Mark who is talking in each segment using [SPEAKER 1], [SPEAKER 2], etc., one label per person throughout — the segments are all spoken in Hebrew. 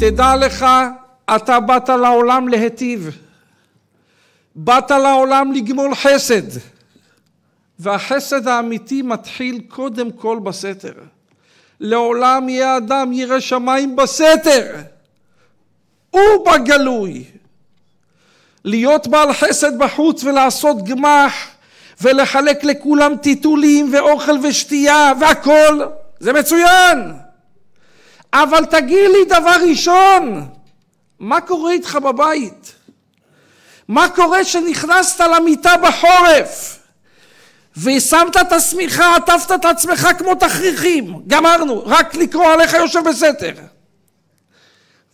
[SPEAKER 1] תדע לך, אתה באת לעולם להיטיב. באת לעולם לגמול חסד. והחסד האמיתי מתחיל קודם כל בסתר. לעולם יהיה אדם ירא שמיים בסתר. ובגלוי. להיות בעל חסד בחוץ ולעשות גמח ולחלק לכולם טיטולים ואוכל ושתייה והכל, זה מצוין. אבל תגיד לי דבר ראשון, מה קורה איתך בבית? מה קורה שנכנסת למיטה בחורף ושמת את השמיכה, עטפת את עצמך כמו תכריכים, גמרנו, רק לקרוא עליך יושב בסתר.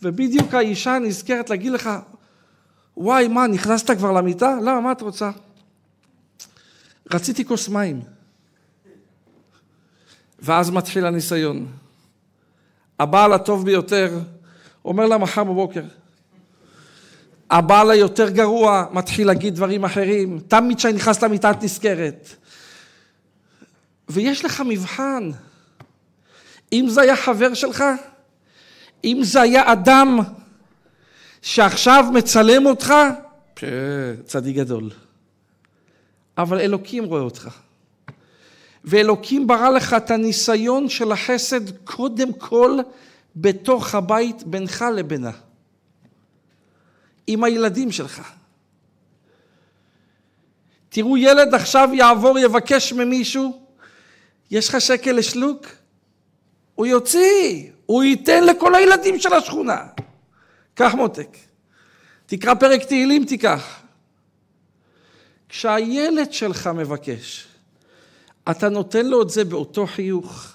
[SPEAKER 1] ובדיוק האישה נזכרת להגיד לך, וואי, מה, נכנסת כבר למיטה? למה, מה את רוצה? רציתי כוס מים. ואז מתחיל הניסיון. הבעל הטוב ביותר אומר לה מחר בבוקר. הבעל היותר גרוע מתחיל להגיד דברים אחרים. תמיד כשאני נכנס למיטה את נזכרת. ויש לך מבחן. אם זה היה חבר שלך, אם זה היה אדם שעכשיו מצלם אותך, כן, צדיק גדול. אבל אלוקים רואה אותך. ואלוקים ברא לך את הניסיון של החסד קודם כל בתוך הבית בינך לבינה, עם הילדים שלך. תראו, ילד עכשיו יעבור, יבקש ממישהו, יש לך שקל לשלוק? הוא יוציא, הוא ייתן לכל הילדים של השכונה. קח מותק. תקרא פרק תהילים, תיקח. כשהילד שלך מבקש, אתה נותן לו את זה באותו חיוך,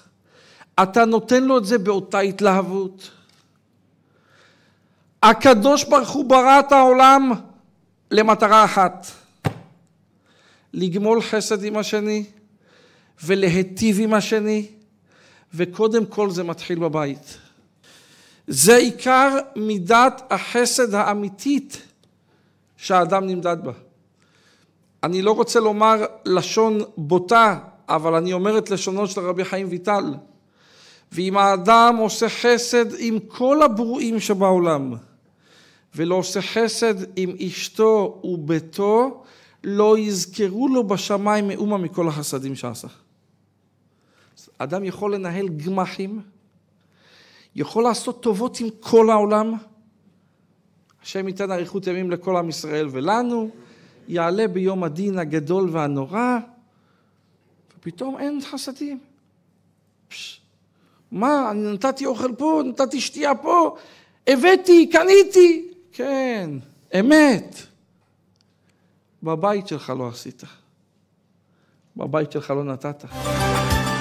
[SPEAKER 1] אתה נותן לו את זה באותה התלהבות. הקדוש ברוך הוא ברא את העולם למטרה אחת, לגמול חסד עם השני ולהיטיב עם השני, וקודם כל זה מתחיל בבית. זה עיקר מידת החסד האמיתית שהאדם נמדד בה. אני לא רוצה לומר לשון בוטה אבל אני אומר את לשונו של רבי חיים ויטל. ואם האדם עושה חסד עם כל הברואים שבעולם, ולא עושה חסד עם אשתו וביתו, לא יזכרו לו בשמיים מאומה מכל החסדים שעשה. אדם יכול לנהל גמחים, יכול לעשות טובות עם כל העולם. השם ייתן אריכות ימים לכל עם ישראל ולנו, יעלה ביום הדין הגדול והנורא. פתאום אין חסדים. פש, מה, אני נתתי אוכל פה, נתתי שתייה פה, הבאתי, קניתי. כן, אמת. בבית שלך לא עשית. בבית שלך לא נתת.